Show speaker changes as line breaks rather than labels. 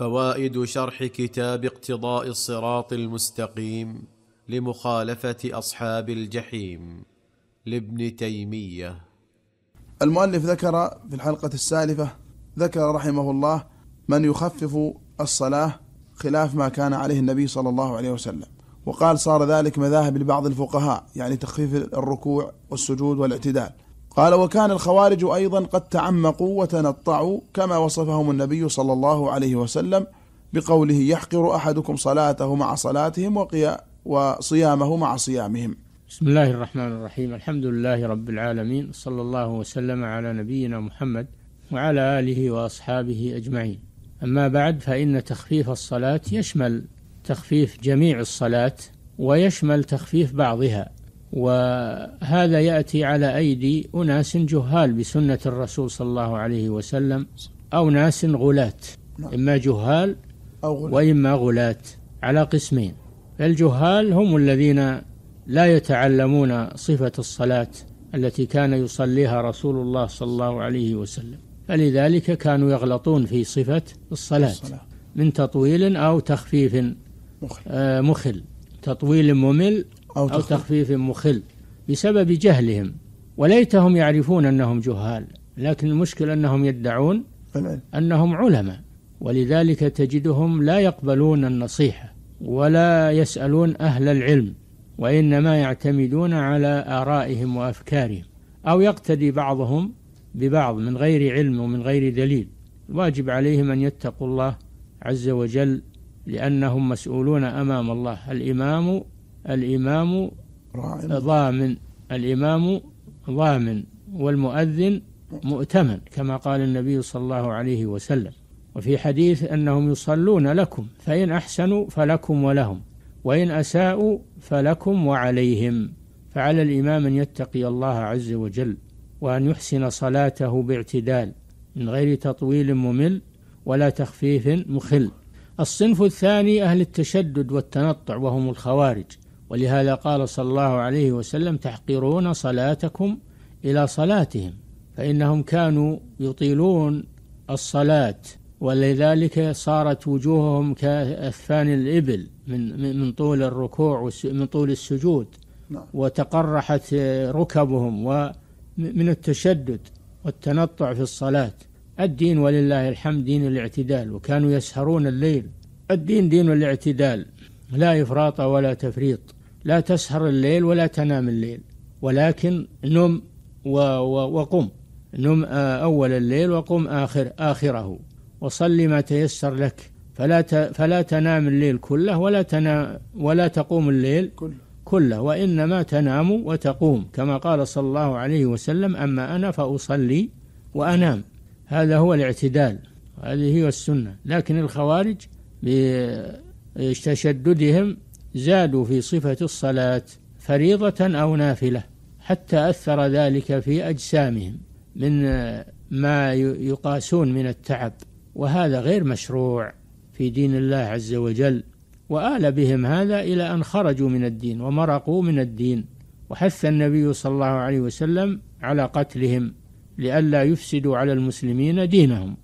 فوائد شرح كتاب اقتضاء الصراط المستقيم لمخالفه اصحاب الجحيم لابن تيميه المؤلف ذكر في الحلقه السالفه ذكر رحمه الله من يخفف الصلاه خلاف ما كان عليه النبي صلى الله عليه وسلم وقال صار ذلك مذاهب لبعض الفقهاء يعني تخفيف الركوع والسجود والاعتدال قال وكان الخوارج أيضا قد تعمقوا وتنطعوا كما وصفهم النبي صلى الله عليه وسلم بقوله يحقر أحدكم صلاته مع صلاتهم وصيامه
مع صيامهم بسم الله الرحمن الرحيم الحمد لله رب العالمين صلى الله وسلم على نبينا محمد وعلى آله وأصحابه أجمعين أما بعد فإن تخفيف الصلاة يشمل تخفيف جميع الصلاة ويشمل تخفيف بعضها وهذا يأتي على أيدي أناس جهال بسنة الرسول صلى الله عليه وسلم أو ناس غلاة نعم. إما جهال وإما غلاة على قسمين الجهال هم الذين لا يتعلمون صفة الصلاة التي كان يصليها رسول الله صلى الله عليه وسلم فلذلك كانوا يغلطون في صفة الصلاة من تطويل أو تخفيف مخل, آه، مخل. تطويل ممل أو, أو تخفيف مخل بسبب جهلهم وليتهم يعرفون أنهم جهال لكن المشكلة أنهم يدعون أنهم علماء ولذلك تجدهم لا يقبلون النصيحة ولا يسألون أهل العلم وإنما يعتمدون على آرائهم وأفكارهم أو يقتدي بعضهم ببعض من غير علم ومن غير دليل الواجب عليهم أن يتقوا الله عز وجل لأنهم مسؤولون أمام الله الإمام الإمام ضامن الإمام ضامن والمؤذن مؤتمن كما قال النبي صلى الله عليه وسلم وفي حديث أنهم يصلون لكم فإن أحسنوا فلكم ولهم وإن أساءوا فلكم وعليهم فعلى الإمام أن يتقي الله عز وجل وأن يحسن صلاته باعتدال من غير تطويل ممل ولا تخفيف مخل الصنف الثاني أهل التشدد والتنطع وهم الخوارج ولهذا قال صلى الله عليه وسلم تحقرون صلاتكم إلى صلاتهم فإنهم كانوا يطيلون الصلاة ولذلك صارت وجوههم كأثفان الإبل من من طول الركوع من طول السجود نعم. وتقرحت ركبهم ومن التشدد والتنطع في الصلاة الدين ولله الحمد دين الاعتدال وكانوا يسهرون الليل الدين دين الاعتدال لا إفراط ولا تفريط لا تسهر الليل ولا تنام الليل ولكن نم وقم نم أول الليل وقم آخر آخره وصل ما تيسر لك فلا فلا تنام الليل كله ولا تنام ولا تقوم الليل كله وإنما تنام وتقوم كما قال صلى الله عليه وسلم أما أنا فأصلي وأنام هذا هو الاعتدال هذه هي السنة لكن الخوارج بتشددهم زادوا في صفة الصلاة فريضة أو نافلة حتى أثر ذلك في أجسامهم من آه، ما يقاسون من التعب وهذا غير مشروع في دين الله عز وجل وآل بهم هذا إلى أن خرجوا من الدين ومرقوا من الدين وحث النبي صلى الله عليه وسلم على قتلهم لئلا يفسدوا على المسلمين دينهم